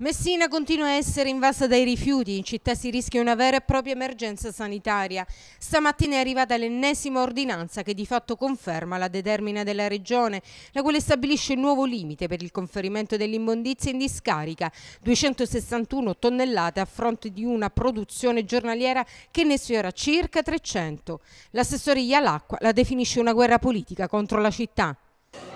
Messina continua a essere invasa dai rifiuti, in città si rischia una vera e propria emergenza sanitaria. Stamattina è arrivata l'ennesima ordinanza che di fatto conferma la determina della regione, la quale stabilisce il nuovo limite per il conferimento dell'immondizia in discarica, 261 tonnellate a fronte di una produzione giornaliera che ne sfiora circa 300. L'assessore Ialacqua la definisce una guerra politica contro la città.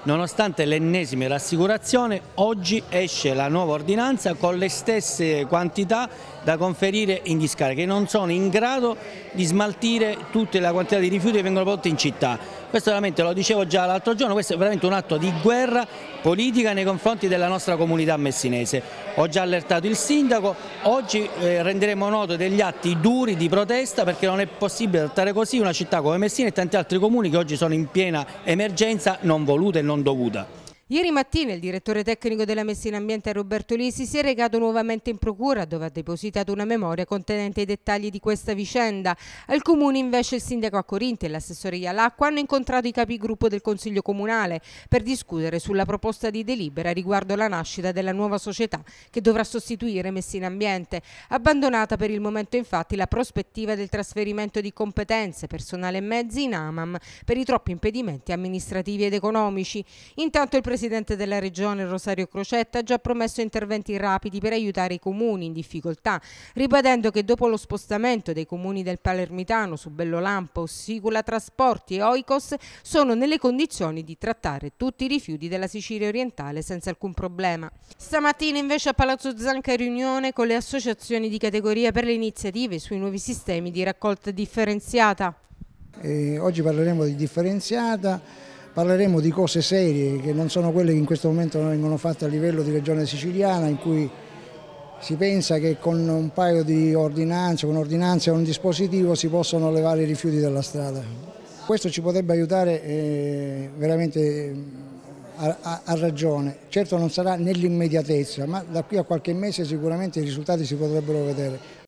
Nonostante l'ennesima rassicurazione, oggi esce la nuova ordinanza con le stesse quantità da conferire in discarica, che non sono in grado di smaltire tutta la quantità di rifiuti che vengono prodotti in città. Questo veramente, lo dicevo già l'altro giorno, questo è veramente un atto di guerra politica nei confronti della nostra comunità messinese. Ho già allertato il sindaco, oggi eh, renderemo noto degli atti duri di protesta perché non è possibile trattare così una città come Messina e tanti altri comuni che oggi sono in piena emergenza non voluta e non dovuta. Ieri mattina il direttore tecnico della Messina Ambiente Roberto Lisi si è recato nuovamente in procura dove ha depositato una memoria contenente i dettagli di questa vicenda. Al comune invece il sindaco a Corinti e l'assessore Ialacqua hanno incontrato i capigruppo del Consiglio Comunale per discutere sulla proposta di delibera riguardo la nascita della nuova società che dovrà sostituire Messina Ambiente. Abbandonata per il momento infatti la prospettiva del trasferimento di competenze, personale e mezzi in AMAM per i troppi impedimenti amministrativi ed economici. Intanto il presidente della regione Rosario Crocetta ha già promesso interventi rapidi per aiutare i comuni in difficoltà, ribadendo che dopo lo spostamento dei comuni del Palermitano su Bellolampo, Sicula Trasporti e Oikos sono nelle condizioni di trattare tutti i rifiuti della Sicilia orientale senza alcun problema. Stamattina invece a Palazzo Zanca riunione con le associazioni di categoria per le iniziative sui nuovi sistemi di raccolta differenziata. Eh, oggi parleremo di differenziata parleremo di cose serie che non sono quelle che in questo momento vengono fatte a livello di regione siciliana in cui si pensa che con un paio di ordinanze, un'ordinanza e un dispositivo si possono levare i rifiuti dalla strada. Questo ci potrebbe aiutare eh, veramente a, a, a, ragione, certo non sarà nell'immediatezza ma da qui a qualche mese sicuramente i risultati si potrebbero vedere.